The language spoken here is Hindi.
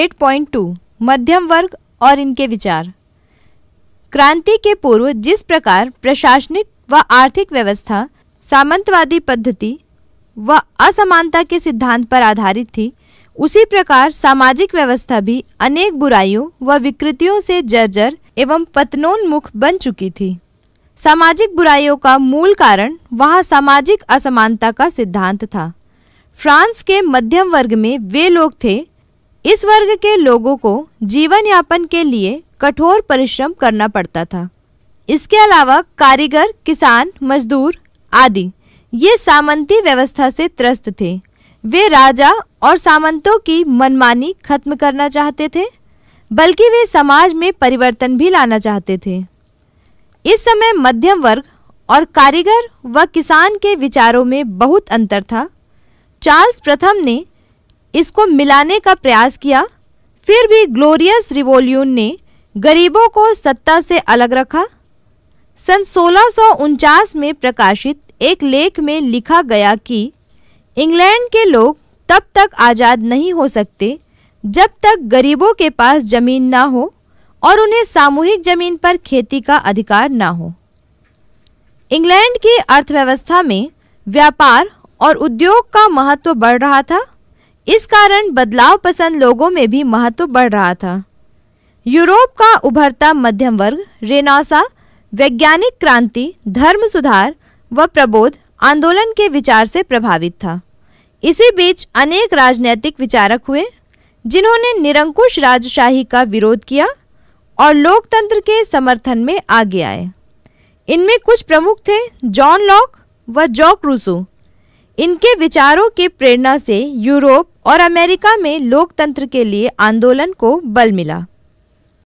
8.2 मध्यम वर्ग और इनके विचार क्रांति के पूर्व जिस प्रकार प्रशासनिक व आर्थिक व्यवस्था सामंतवादी पद्धति व असमानता के सिद्धांत पर आधारित थी उसी प्रकार सामाजिक व्यवस्था भी अनेक बुराइयों व विकृतियों से जर्जर एवं पतनोन्मुख बन चुकी थी सामाजिक बुराइयों का मूल कारण वहाँ सामाजिक असमानता का सिद्धांत था फ्रांस के मध्यम वर्ग में वे लोग थे इस वर्ग के लोगों को जीवन यापन के लिए कठोर परिश्रम करना पड़ता था इसके अलावा कारीगर किसान मजदूर आदि ये सामंती व्यवस्था से त्रस्त थे वे राजा और सामंतों की मनमानी खत्म करना चाहते थे बल्कि वे समाज में परिवर्तन भी लाना चाहते थे इस समय मध्यम वर्ग और कारीगर व किसान के विचारों में बहुत अंतर था चार्ल्स प्रथम ने इसको मिलाने का प्रयास किया फिर भी ग्लोरियस रिवोल्यून ने गरीबों को सत्ता से अलग रखा सन सोलह में प्रकाशित एक लेख में लिखा गया कि इंग्लैंड के लोग तब तक आज़ाद नहीं हो सकते जब तक गरीबों के पास ज़मीन ना हो और उन्हें सामूहिक ज़मीन पर खेती का अधिकार ना हो इंग्लैंड की अर्थव्यवस्था में व्यापार और उद्योग का महत्व बढ़ रहा था इस कारण बदलाव पसंद लोगों में भी महत्व बढ़ रहा था यूरोप का उभरता मध्यम वर्ग रेनासा वैज्ञानिक क्रांति धर्म सुधार व प्रबोध आंदोलन के विचार से प्रभावित था इसी बीच अनेक राजनैतिक विचारक हुए जिन्होंने निरंकुश राजशाही का विरोध किया और लोकतंत्र के समर्थन में आगे आए इनमें कुछ प्रमुख थे जॉन लॉक व जॉक रूसू इनके विचारों के प्रेरणा से यूरोप और अमेरिका में लोकतंत्र के लिए आंदोलन को बल मिला